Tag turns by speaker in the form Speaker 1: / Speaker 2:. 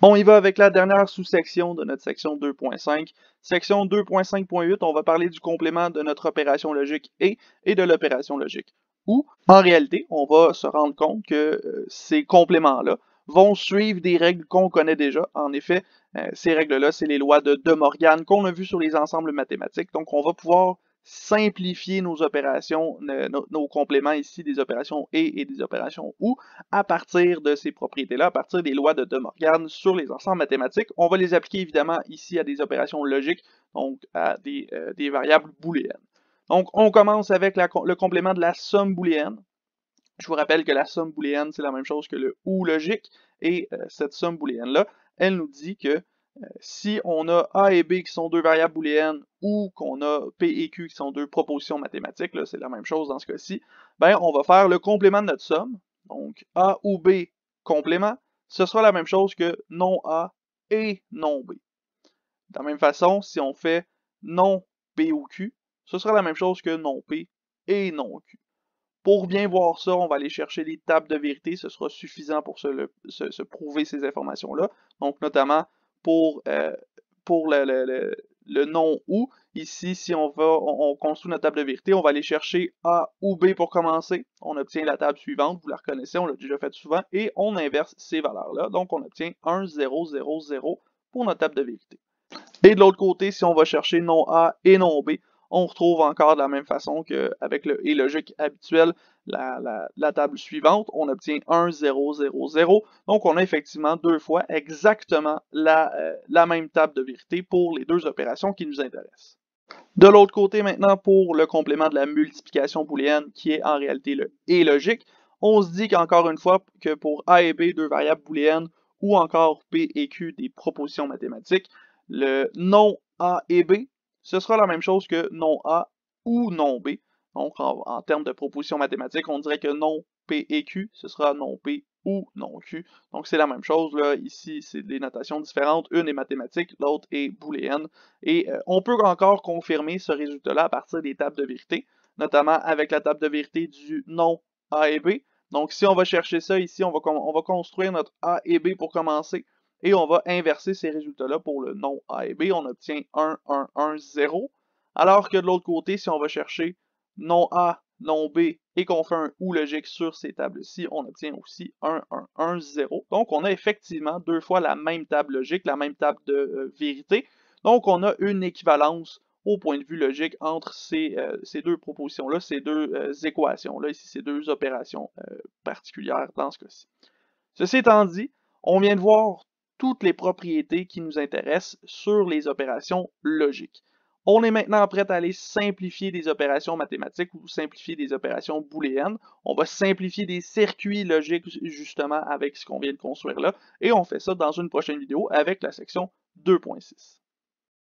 Speaker 1: On y va avec la dernière sous-section de notre section 2.5. Section 2.5.8, on va parler du complément de notre opération logique et et de l'opération logique. Où, en réalité, on va se rendre compte que euh, ces compléments-là vont suivre des règles qu'on connaît déjà. En effet, euh, ces règles-là, c'est les lois de De Morgan qu'on a vues sur les ensembles mathématiques. Donc, on va pouvoir simplifier nos opérations, nos, compléments ici des opérations et et des opérations ou à partir de ces propriétés-là, à partir des lois de De Morgan sur les ensembles mathématiques. On va les appliquer évidemment ici à des opérations logiques, donc à des, euh, variables booléennes. Donc on commence avec le complément de la somme booléenne. Je vous rappelle que la somme booléenne, c'est la même chose que le ou logique, et euh, cette somme booléenne-là, elle nous dit que si on a A et B qui sont deux variables booléennes ou qu'on a P et Q qui sont deux propositions mathématiques, c'est la même chose dans ce cas-ci, ben on va faire le complément de notre somme. Donc A ou B complément, ce sera la même chose que non A et non B. De la même façon, si on fait non P ou Q, ce sera la même chose que non P et non Q. Pour bien voir ça, on va aller chercher les tables de vérité, ce sera suffisant pour se prouver ces informations-là. Donc notamment pour, euh, pour le, nom ou. Ici, si on va, on, on, construit notre table de vérité, on va aller chercher A ou B pour commencer. On obtient la table suivante, vous la reconnaissez, on l'a déjà fait souvent, et on inverse ces valeurs-là. Donc, on obtient 1, 0, 0, 0 pour notre table de vérité. Et de l'autre côté, si on va chercher non A et non B, on retrouve encore de la même façon qu'avec le et logique habituel, la, table suivante, on obtient 1, 0, 0, 0. Donc, on a effectivement deux fois exactement la, euh, la même table de vérité pour les deux opérations qui nous intéressent. De l'autre côté, maintenant, pour le complément de la multiplication booléenne, qui est en réalité le et logique, on se dit qu'encore une fois, que pour A et B, deux variables booléennes, ou encore P et Q, des propositions mathématiques, le non A et B ce sera la même chose que non A ou non B. Donc, en, termes de proposition mathématique, on dirait que non P et Q, ce sera non P ou non Q. Donc, c'est la même chose. Ici, c'est des notations différentes. Une est mathématique, l'autre est booléenne. Et euh, on peut encore confirmer ce résultat-là à partir des tables de vérité, notamment avec la table de vérité du non A et B. Donc, si on va chercher ça ici, on va construire notre A et B pour commencer. Et on va inverser ces résultats-là pour le nom A et B. On obtient 1, 1, 1, 0. Alors que de l'autre côté, si on va chercher nom A, nom B et qu'on fait un ou logique sur ces tables-ci, on obtient aussi 1, 1, 1, 0. Donc on a effectivement deux fois la même table logique, la même table de euh, vérité. Donc on a une équivalence au point de vue logique entre ces, euh, deux propositions-là, ces deux euh, équations-là, ici ces deux opérations particulières dans ce cas-ci. Ceci étant dit, on vient de voir toutes les propriétés qui nous intéressent sur les opérations logiques. On est maintenant prêt à aller simplifier des opérations mathématiques ou simplifier des opérations booléennes. On va simplifier des circuits logiques justement avec ce qu'on vient de construire là. Et on fait ça dans une prochaine vidéo avec la section 2.6.